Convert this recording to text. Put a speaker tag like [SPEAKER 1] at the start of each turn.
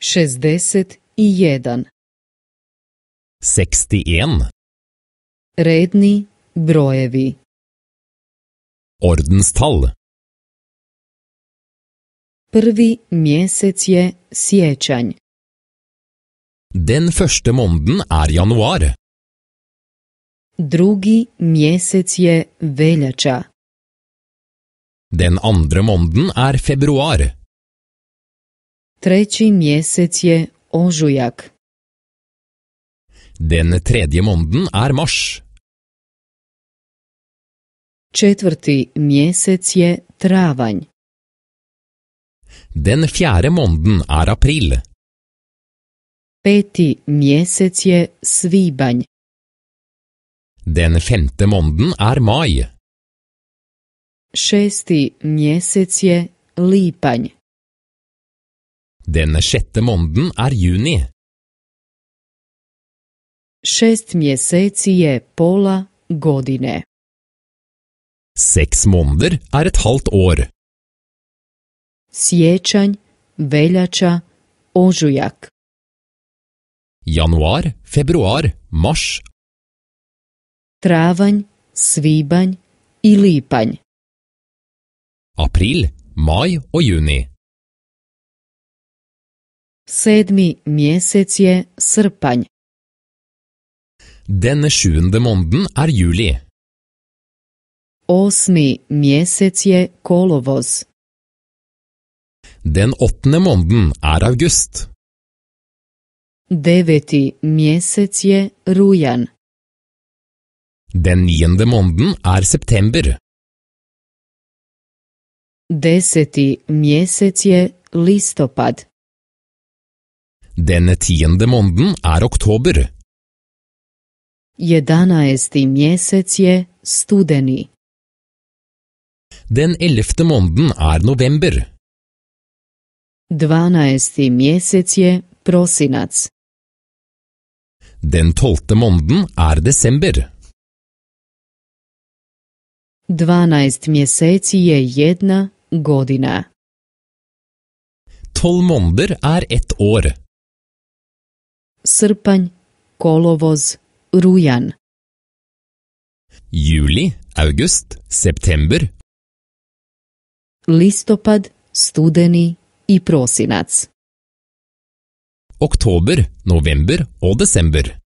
[SPEAKER 1] 61
[SPEAKER 2] 61
[SPEAKER 1] Redni brojevi
[SPEAKER 2] Ordenstall
[SPEAKER 1] Prvi mjesec je sjećanj.
[SPEAKER 2] Den første månden er januar.
[SPEAKER 1] Drugi mjesec je veljača.
[SPEAKER 2] Den andre månden er februar.
[SPEAKER 1] Tretí mjesec je ožujak.
[SPEAKER 2] Den tredje måneden er mars.
[SPEAKER 1] Četvrti mjesec je travanj.
[SPEAKER 2] Den fjerde måneden er april.
[SPEAKER 1] Peti mjesec je svibanj.
[SPEAKER 2] Den femte måneden er mai.
[SPEAKER 1] Šesti mjesec je lipanj.
[SPEAKER 2] Den sjette måneden er juni.
[SPEAKER 1] Šest mjeseci je pola godine.
[SPEAKER 2] Seks måneder er et halvt år.
[SPEAKER 1] Sjećanj, veljača, ožujak.
[SPEAKER 2] Januar, februar, mars.
[SPEAKER 1] Travanj, svibanj i lipanj.
[SPEAKER 2] April, maj og juni.
[SPEAKER 1] Sedmi mjesec je srpanj.
[SPEAKER 2] Denne sjuende måneden er juli.
[SPEAKER 1] Osmi mjesec je kolovoz.
[SPEAKER 2] Den åttende måneden er august.
[SPEAKER 1] Deveti mjesec je rujan.
[SPEAKER 2] Den niende måneden er september.
[SPEAKER 1] Deseti mjesec je listopad.
[SPEAKER 2] Den tiende måneden er oktober.
[SPEAKER 1] Jedanaesti mjesec je studeni.
[SPEAKER 2] Den ellevte måneden er november.
[SPEAKER 1] Dvanaesti mjesec je prosinac.
[SPEAKER 2] Den tolte måneden er desember.
[SPEAKER 1] Dvanaest mjesec je jedna godina.
[SPEAKER 2] Tolv måneder er ett år.
[SPEAKER 1] srpanj, kolovoz, rujan.
[SPEAKER 2] Juli, august, september.
[SPEAKER 1] Listopad, studeni i prosinac.
[SPEAKER 2] Oktober, november og desember.